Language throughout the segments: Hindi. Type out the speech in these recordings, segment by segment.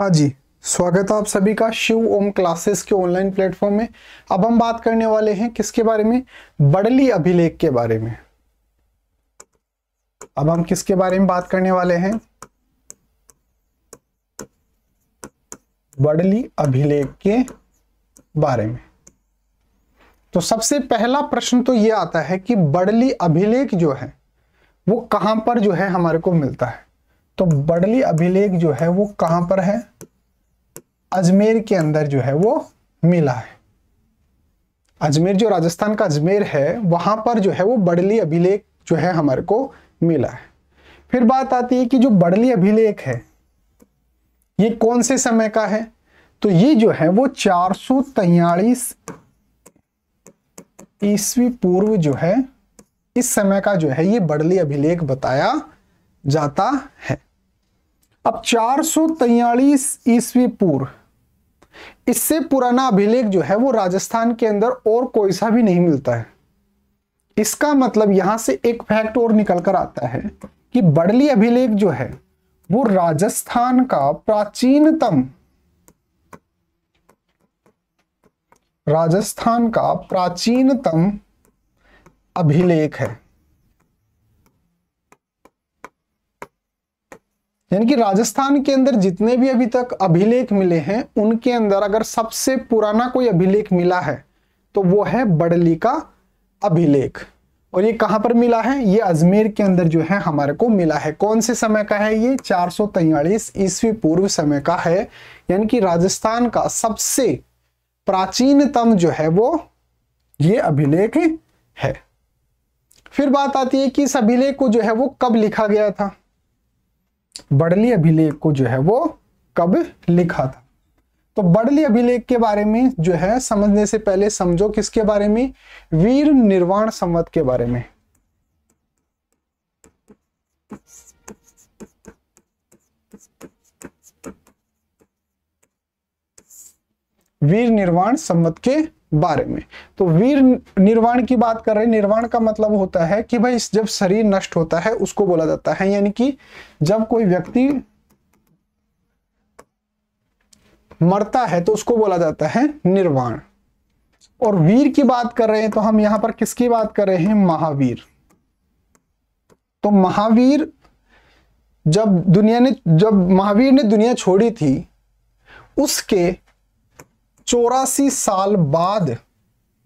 हाँ जी स्वागत है आप सभी का शिव ओम क्लासेस के ऑनलाइन प्लेटफॉर्म में अब हम बात करने वाले हैं किसके बारे में बड़ली अभिलेख के बारे में अब हम किसके बारे में बात करने वाले हैं बड़ली अभिलेख के बारे में तो सबसे पहला प्रश्न तो ये आता है कि बड़ली अभिलेख जो है वो कहां पर जो है हमारे को मिलता है तो बडली अभिलेख जो है वो कहां पर है अजमेर के अंदर जो है वो मिला है अजमेर जो राजस्थान का अजमेर है वहां पर जो है वो बडली अभिलेख जो है हमारे को मिला है फिर बात आती है कि जो बडली अभिलेख है ये कौन से समय का है तो ये जो है वो चार सौ ईस्वी पूर्व जो है इस समय का जो है ये बडली अभिलेख बताया जाता है अब चार सौ ईस्वी पूर्व इससे पुराना अभिलेख जो है वो राजस्थान के अंदर और कोई सा भी नहीं मिलता है इसका मतलब यहां से एक फैक्ट और निकल कर आता है कि बड़ली अभिलेख जो है वो राजस्थान का प्राचीनतम राजस्थान का प्राचीनतम अभिलेख है यानी कि राजस्थान के अंदर जितने भी अभी तक अभिलेख मिले हैं उनके अंदर अगर सबसे पुराना कोई अभिलेख मिला है तो वो है बड़ली का अभिलेख और ये कहां पर मिला है ये अजमेर के अंदर जो है हमारे को मिला है कौन से समय का है ये चार सौ ईस्वी पूर्व समय का है यानी कि राजस्थान का सबसे प्राचीनतम जो है वो ये अभिलेख है फिर बात आती है कि इस अभिलेख को जो है वो कब लिखा गया था बड़ली अभिलेख को जो है वो कब लिखा था तो बड़ली अभिलेख के बारे में जो है समझने से पहले समझो किसके बारे में वीर निर्वाण संवत के बारे में वीर निर्वाण संवत के बारे में तो वीर निर्वाण की बात कर रहे हैं निर्वाण का मतलब होता है कि भाई जब शरीर नष्ट होता है उसको बोला जाता है यानी कि जब कोई व्यक्ति मरता है तो उसको बोला जाता है निर्वाण और वीर की बात कर रहे हैं तो हम यहां पर किसकी बात कर रहे हैं महावीर तो महावीर जब दुनिया ने जब महावीर ने दुनिया छोड़ी थी उसके चौरासी साल बाद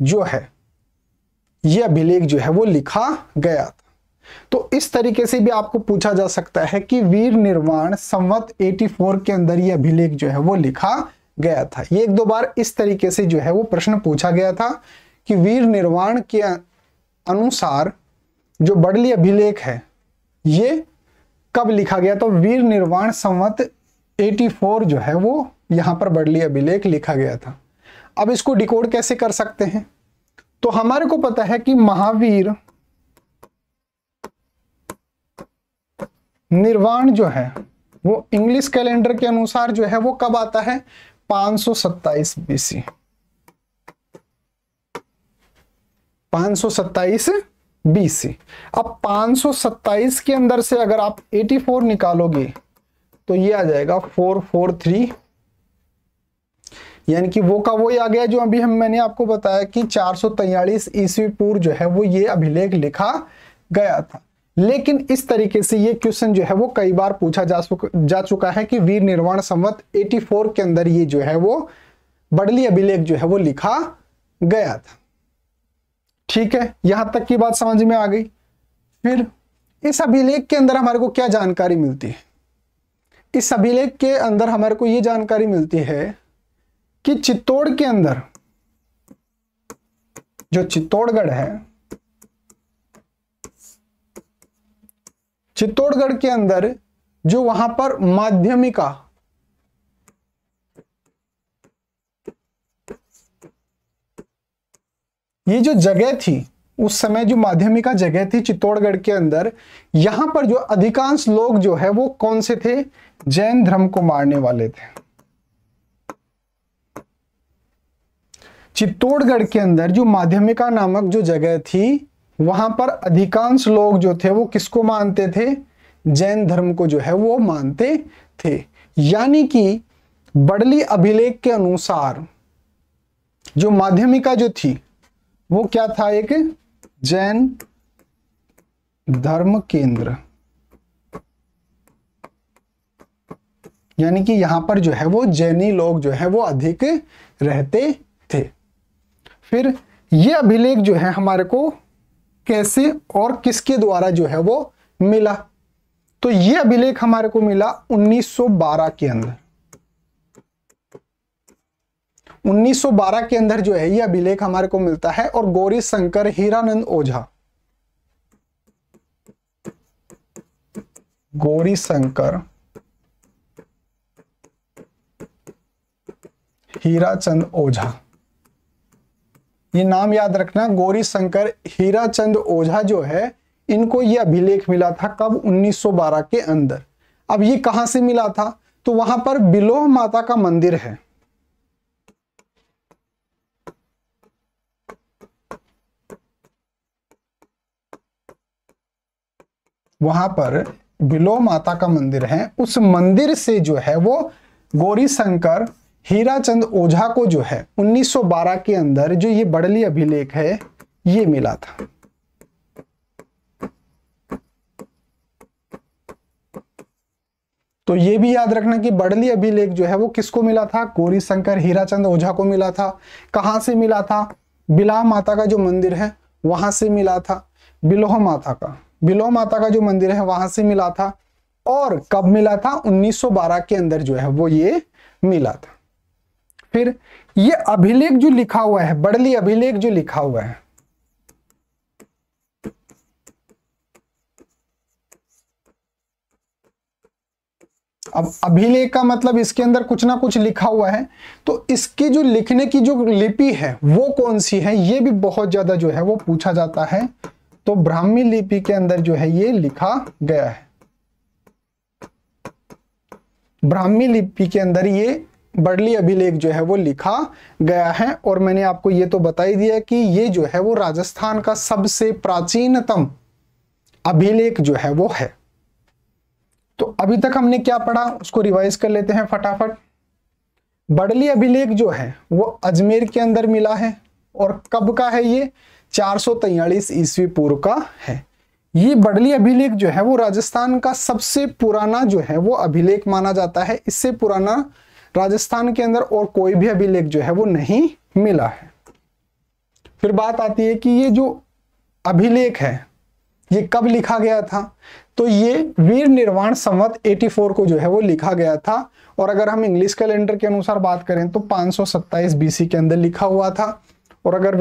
जो है यह अभिलेख जो है वो लिखा गया था तो इस तरीके से भी आपको पूछा जा सकता है कि वीर निर्माण संवत 84 के अंदर यह अभिलेख जो है वो लिखा गया था ये एक दो बार इस तरीके से जो है वो प्रश्न पूछा गया था कि वीर निर्माण के अनुसार जो बडली अभिलेख है ये कब लिखा गया तो वीर निर्वाण संवत 84 जो है वो यहां पर बडली अभिलेख लिखा गया था अब इसको डिकोड कैसे कर सकते हैं तो हमारे को पता है कि महावीर निर्वाण जो है वो इंग्लिश कैलेंडर के अनुसार जो है वो कब आता है 527 बीसी 527 बीसी अब 527 के अंदर से अगर आप 84 निकालोगे तो ये आ जाएगा फोर फोर थ्री यानी कि वो का ही आ गया जो अभी हम मैंने आपको बताया कि चार सौ ईस्वी पूर्व जो है वो ये अभिलेख लिखा गया था लेकिन इस तरीके से ये क्वेश्चन जो है वो कई बार पूछा जा, जा चुका है कि वीर निर्माण संवत 84 के अंदर ये जो है वो बडली अभिलेख जो है वो लिखा गया था ठीक है यहां तक की बात समझ में आ गई फिर इस अभिलेख के अंदर हमारे को क्या जानकारी मिलती है इस अभिलेख के अंदर हमारे को ये जानकारी मिलती है कि चित्तौड़ के अंदर जो चित्तौड़गढ़ है चित्तौड़गढ़ के अंदर जो वहां पर माध्यमिका ये जो जगह थी उस समय जो माध्यमिका जगह थी चित्तौड़गढ़ के अंदर यहां पर जो अधिकांश लोग जो है वो कौन से थे जैन धर्म को मारने वाले थे चित्तौड़गढ़ के अंदर जो माध्यमिका नामक जो जगह थी वहां पर अधिकांश लोग जो थे वो किसको मानते थे जैन धर्म को जो है वो मानते थे यानी कि बड़ली अभिलेख के अनुसार जो माध्यमिका जो थी वो क्या था एक जैन धर्म केंद्र यानी कि यहां पर जो है वो जैनी लोग जो है वो अधिक रहते थे फिर ये अभिलेख जो है हमारे को कैसे और किसके द्वारा जो है वो मिला तो ये अभिलेख हमारे को मिला 1912 के अंदर 1912 के अंदर जो है यह अभिलेख हमारे को मिलता है और गौरी शंकर हीरानंद ओझा गौरी शंकर हीराचंद ओझा ये नाम याद रखना गौरी शंकर हीराचंद ओझा जो है इनको ये अभिलेख मिला था कब 1912 के अंदर अब ये कहां से मिला था तो वहां पर बिलोह माता का मंदिर है वहां पर बिलो माता का मंदिर है उस मंदिर से जो है वो गौरी शंकर हीराचंद ओझा को जो है 1912 के अंदर जो ये बड़ली अभिलेख है ये मिला था तो ये भी याद रखना कि बड़ली अभिलेख जो है वो किसको मिला था गौरी शंकर हीराचंद ओझा को मिला था कहां से मिला था बिला माता का जो मंदिर है वहां से मिला था बिलोह माता का बिलो माता का जो मंदिर है वहां से मिला था और कब मिला था 1912 के अंदर जो है वो ये मिला था फिर ये अभिलेख जो लिखा हुआ है बड़ली अभिलेख जो लिखा हुआ है अब अभिलेख का मतलब इसके अंदर कुछ ना कुछ लिखा हुआ है तो इसके जो लिखने की जो लिपि है वो कौन सी है ये भी बहुत ज्यादा जो है वो पूछा जाता है तो ब्राह्मी लिपि के अंदर जो है ये लिखा गया है ब्राह्मी लिपि के अंदर ये बड़ली अभिलेख जो है वो लिखा गया है और मैंने आपको ये तो बता ही दिया कि ये जो है वो राजस्थान का सबसे प्राचीनतम अभिलेख जो है वो है तो अभी तक हमने क्या पढ़ा उसको रिवाइज कर लेते हैं फटाफट बड़ली अभिलेख जो है वो अजमेर के अंदर मिला है और कब का है ये चार सौ पूर्व का है ये बडली अभिलेख जो है वो राजस्थान का सबसे पुराना जो है वो अभिलेख माना जाता है इससे पुराना राजस्थान के अंदर और कोई भी अभिलेख जो है वो नहीं मिला है फिर बात आती है कि ये जो अभिलेख है ये कब लिखा गया था तो ये वीर निर्वाण संवत 84 को जो है वो लिखा गया था और अगर हम इंग्लिश कैलेंडर के अनुसार बात करें तो 527 बीसी के अंदर लिखा हुआ था और अगर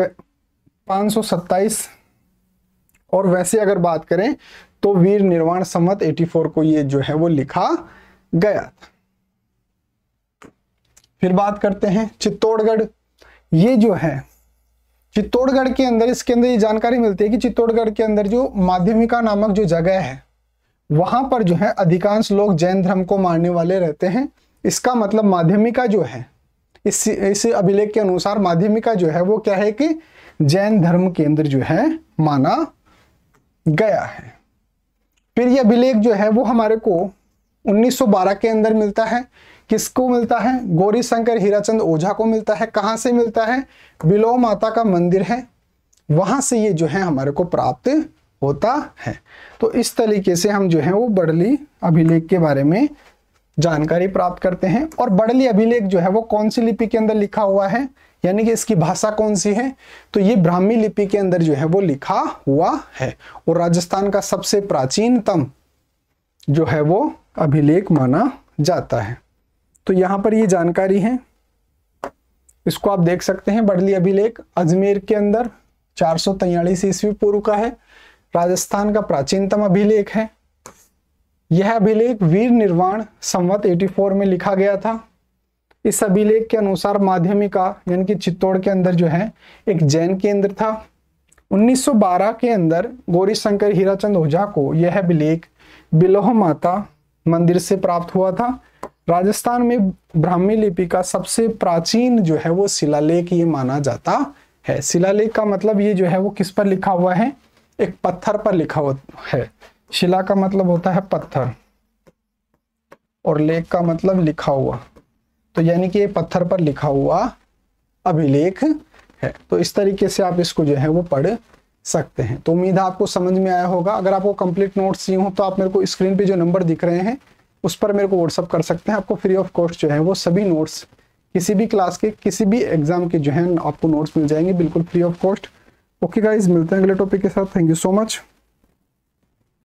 527 और वैसे अगर बात करें तो वीर निर्वाण सम्मत 84 को ये जो है वो लिखा गया था फिर बात करते हैं चित्तौड़गढ़ ये जो है चित्तौड़गढ़ के अंदर इसके अंदर ये जानकारी मिलती है कि चित्तौड़गढ़ के अंदर जो माध्यमिका नामक जो जगह है वहां पर जो है अधिकांश लोग जैन धर्म को मानने वाले रहते हैं इसका मतलब माध्यमिका जो है इस इस अभिलेख के अनुसार माध्यमिका जो है वो क्या है कि जैन धर्म के अंदर जो है माना गया है फिर यह अभिलेख जो है वो हमारे को 1912 के अंदर मिलता है किसको मिलता है गौरी शंकर हीराचंद ओझा को मिलता है कहाँ से मिलता है बिलो माता का मंदिर है वहां से ये जो है हमारे को प्राप्त होता है तो इस तरीके से हम जो है वो बड़ली अभिलेख के बारे में जानकारी प्राप्त करते हैं और बड़ली अभिलेख जो है वो कौन सी लिपि के अंदर लिखा हुआ है यानी कि इसकी भाषा कौन सी है तो ये ब्राह्मी लिपि के अंदर जो है वो लिखा हुआ है और राजस्थान का सबसे प्राचीनतम जो है वो अभिलेख माना जाता है तो यहां पर ये जानकारी है इसको आप देख सकते हैं बडली अभिलेख अजमेर के अंदर चार सौ ईस्वी पूर्व का है राजस्थान का प्राचीनतम अभिलेख है यह अभिलेख वीर निर्वाण संवत 84 में लिखा गया था इस अभिलेख के अनुसार माध्यमिका यानी कि चित्तौड़ के अंदर जो है एक जैन केंद्र था 1912 के अंदर गौरी शंकर हीराचंद ओझा को यह अभिलेख बिलोह माता मंदिर से प्राप्त हुआ था राजस्थान में ब्राह्मी लिपि का सबसे प्राचीन जो है वो शिलालेख ये माना जाता है शिलालेख का मतलब ये जो है वो किस पर लिखा हुआ है एक पत्थर पर लिखा हुआ है शिला का मतलब होता है पत्थर और लेख का मतलब लिखा हुआ तो यानी कि पत्थर पर लिखा हुआ अभिलेख है तो इस तरीके से आप इसको जो है वो पढ़ सकते हैं तो उम्मीद है आपको समझ में आया होगा अगर आपको कंप्लीट नोट्स चाहिए हो तो आप मेरे को स्क्रीन पे जो नंबर दिख रहे हैं उस पर मेरे को व्हाट्सअप कर सकते हैं आपको फ्री ऑफ कॉस्ट जो है वो सभी नोट्स किसी भी क्लास के किसी भी एग्जाम के जो है आपको नोट्स मिल जाएंगे बिल्कुल free of cost okay guys मिलते हैं अगले टॉपिक के साथ थैंक यू सो मच